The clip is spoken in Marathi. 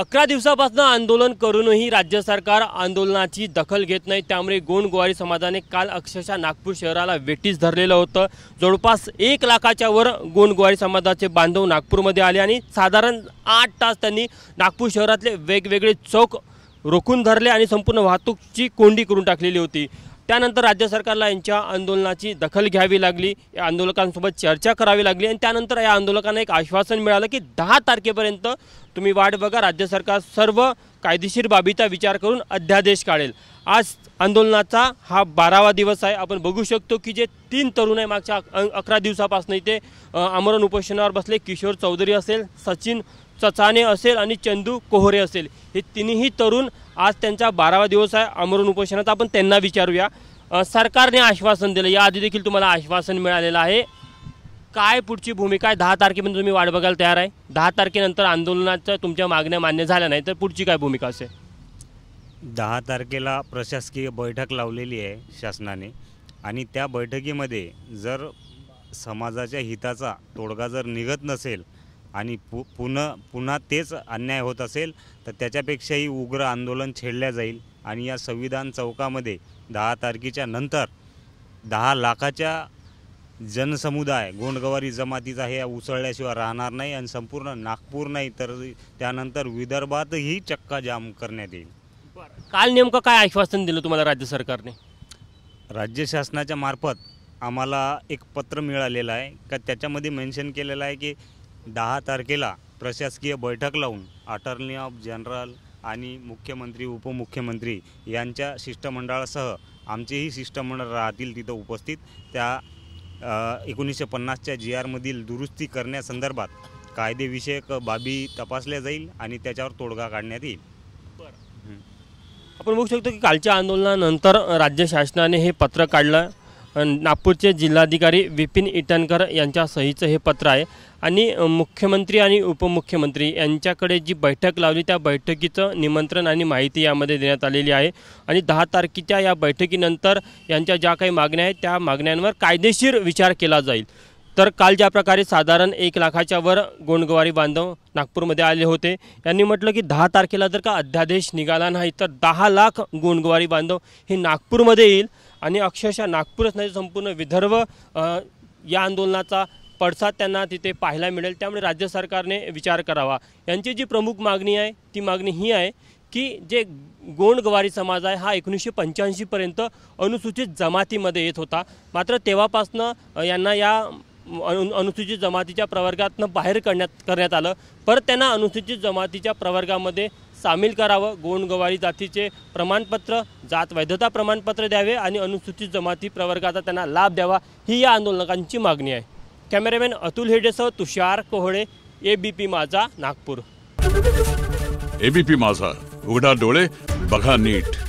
अकरा दिवसापासून आंदोलन करूनही राज्य सरकार आंदोलनाची दखल घेत नाही त्यामुळे गोंडगुवारी समाजाने काल अक्षरशः नागपूर शहराला वेटीस धरलेलं होतं जवळपास एक लाखाच्या वर गुवारी समाजाचे बांधव नागपूरमध्ये आले आणि साधारण आठ तास त्यांनी नागपूर शहरातले वेगवेगळे चौक रोखून धरले आणि संपूर्ण वाहतूकची कोंडी करून टाकलेली होती त्यानंतर राज्य सरकारला यांच्या आंदोलनाची दखल घ्यावी लागली या आंदोलकांसोबत चर्चा करावी लागली आणि त्यानंतर या आंदोलकांना एक आश्वासन मिळालं की दहा तारखेपर्यंत तुम्ही वाट बघा राज्य सरकार सर्व कायदेशीर बाबीचा विचार करून अध्यादेश काढेल आज आंदोलनाचा हा बारावा दिवस आहे आपण बघू शकतो की जे तीन तरुण आहे मागच्या अकरा दिवसापासून इथे आमरण उपोषणावर बसले किशोर चौधरी असेल सचिन चचाने असेल आणि चंदू कोहरे असेल हे तिन्ही तरुण आज त्यांचा बारावा दिवस आहे अमरून उपोषणाचा आपण त्यांना विचारूया सरकारने आश्वासन दिलं याआधी देखील तुम्हाला आश्वासन मिळालेलं आहे काय पुढची भूमिका आहे दहा तारखेपर्यंत तुम्ही वाट बघायला तयार आहे दहा तारखेनंतर आंदोलनाचं तुमच्या मागण्या मान्य झाल्या नाही तर पुढची काय भूमिका असेल दहा तारखेला प्रशासकीय बैठक लावलेली आहे शासनाने आणि त्या बैठकीमध्ये जर समाजाच्या हिताचा तोडगा जर निघत नसेल आणि पु पुन्हा पुन्हा तेच अन्याय होत असेल तर त्याच्यापेक्षाही उग्र आंदोलन छेडल्या जाईल आणि या संविधान चौकामध्ये दहा तारखेच्या नंतर दहा लाखाच्या जनसमुदाय गोंडगवारी जमातीचा हे उसळल्याशिवाय राहणार नाही आणि संपूर्ण नागपूर नाही तर त्यानंतर विदर्भातही चक्का जाम करण्यात येईल काल नेमकं काय आश्वासन दिलं तुम्हाला राज्य सरकारने राज्य शासनाच्या मार्फत आम्हाला एक पत्र मिळालेलं आहे का त्याच्यामध्ये मेन्शन केलेलं आहे की दहा तारखेला प्रशासकीय बैठक लावून अटर्नी ऑफ जनरल आणि मुख्यमंत्री उपमुख्यमंत्री यांच्या शिष्टमंडळासह आमचेही शिष्टमंडळ राहतील तिथं उपस्थित त्या एकोणीसशे पन्नासच्या जी आरमधील दुरुस्ती करण्यासंदर्भात कायदेविषयक बाबी तपासल्या जाईल आणि त्याच्यावर तोडगा काढण्यात येईल आपण बघू शकतो की कालच्या आंदोलनानंतर राज्य शासनाने हे पत्र काढलं नागपूरचे जिल्हाधिकारी विपिन इटनकर यांच्या सहीचं हे पत्र आहे आणि मुख्यमंत्री आणि उपमुख्यमंत्री यांच्याकडे जी बैठक लावली त्या बैठकीचं निमंत्रण आणि माहिती यामध्ये देण्यात आलेली आहे आणि दहा तारखेच्या या बैठकीनंतर यांच्या ज्या काही मागण्या आहेत त्या मागण्यांवर कायदेशीर विचार केला जाईल तर काल ज्या प्रकारे साधारण एक लाखाच्या वर गोंडगवारी बांधव नागपूरमध्ये आले होते यांनी म्हटलं की दहा तारखेला जर का अध्यादेश निघाला नाही तर दहा लाख गोंडगवारी बांधव हे नागपूरमध्ये येईल आणि अक्षरशः नागपूरच नाही संपूर्ण विदर्भ या आंदोलनाचा पडसाद त्यांना तिथे पाहायला मिळेल त्यामुळे राज्य सरकारने विचार करावा यांची जी प्रमुख मागणी आहे ती मागणी ही आहे की जे गोंडगवारी समाज आहे हा एकोणीसशे पंच्याऐंशीपर्यंत अनुसूचित जमातीमध्ये येत होता मात्र तेव्हापासनं यांना या अनुसूचित जमातीच्या प्रवर्गातनं बाहेर करण्यात करण्यात आलं परत त्यांना अनुसूचित जमातीच्या प्रवर्गामध्ये सामील करावं गवारी जातीचे प्रमाणपत्र जात वैधता प्रमाणपत्र द्यावे आणि अनुसूचित जमाती प्रवर्गाचा त्यांना लाभ द्यावा ही या आंदोलकांची मागणी आहे cameraman Atul Hedes Tushar Kohle ABP Majha Nagpur ABP माझा उघडा डोळे बघा नीट